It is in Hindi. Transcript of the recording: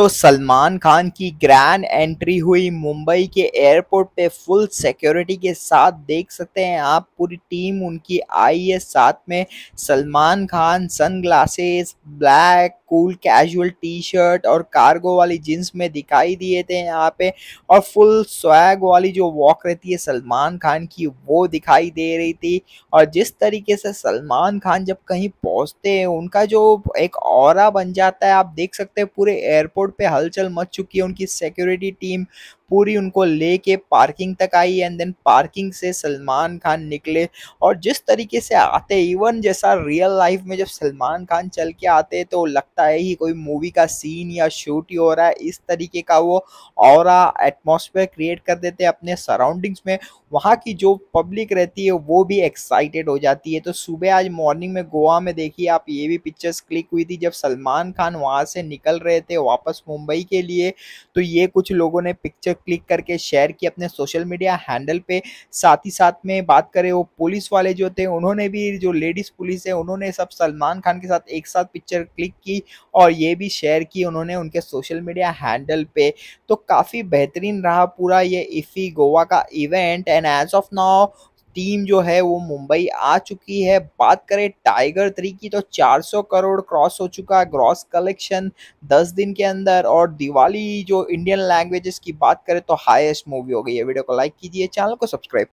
तो सलमान खान की ग्रैंड एंट्री हुई मुंबई के एयरपोर्ट पे फुल सिक्योरिटी के साथ देख सकते हैं आप पूरी टीम उनकी आई है साथ में Salman Khan sunglasses black cool casual T shirt और कार्गो वाली जींस में दिखाई दिए थे यहाँ पे और फुल स्वैग वाली जो वॉक रहती है सलमान खान की वो दिखाई दे रही थी और जिस तरीके से सलमान खान जब कहीं पहुँचते हैं उनका जो एक और बन जाता है आप देख सकते हैं पूरे एयरपोर्ट रोड पे हलचल मच चुकी है उनकी सिक्योरिटी टीम पूरी उनको लेके पार्किंग तक आई एंड देन पार्किंग से सलमान खान निकले और जिस तरीके से आते इवन जैसा रियल लाइफ में जब सलमान खान चल के आते तो लगता है ही कोई मूवी का सीन या शूट ही हो रहा है इस तरीके का वो और एटमोसफेयर क्रिएट कर देते हैं अपने सराउंडिंग्स में वहाँ की जो पब्लिक रहती है वो भी एक्साइटेड हो जाती है तो सुबह आज मॉर्निंग में गोवा में देखिए आप ये भी पिक्चर्स क्लिक हुई थी जब सलमान खान वहाँ से निकल रहे थे वापस मुंबई के लिए तो ये कुछ लोगों ने पिक्चर क्लिक करके शेयर की अपने सोशल मीडिया हैंडल पे साथ ही साथ में बात करें वो पुलिस वाले जो थे उन्होंने भी जो लेडीज़ पुलिस है उन्होंने सब सलमान खान के साथ एक साथ पिक्चर क्लिक की और ये भी शेयर की उन्होंने उनके सोशल मीडिया हैंडल पे तो काफ़ी बेहतरीन रहा पूरा ये इफ़ी गोवा का event and age of now team जो है वो मुंबई आ चुकी है बात करें टाइगर थ्री की तो 400 करोड़ क्रॉस हो चुका है ग्रॉस कलेक्शन 10 दिन के अंदर और दिवाली जो इंडियन लैंग्वेजेस की बात करें तो हाईएस्ट मूवी हो गई है वीडियो को लाइक कीजिए चैनल को सब्सक्राइब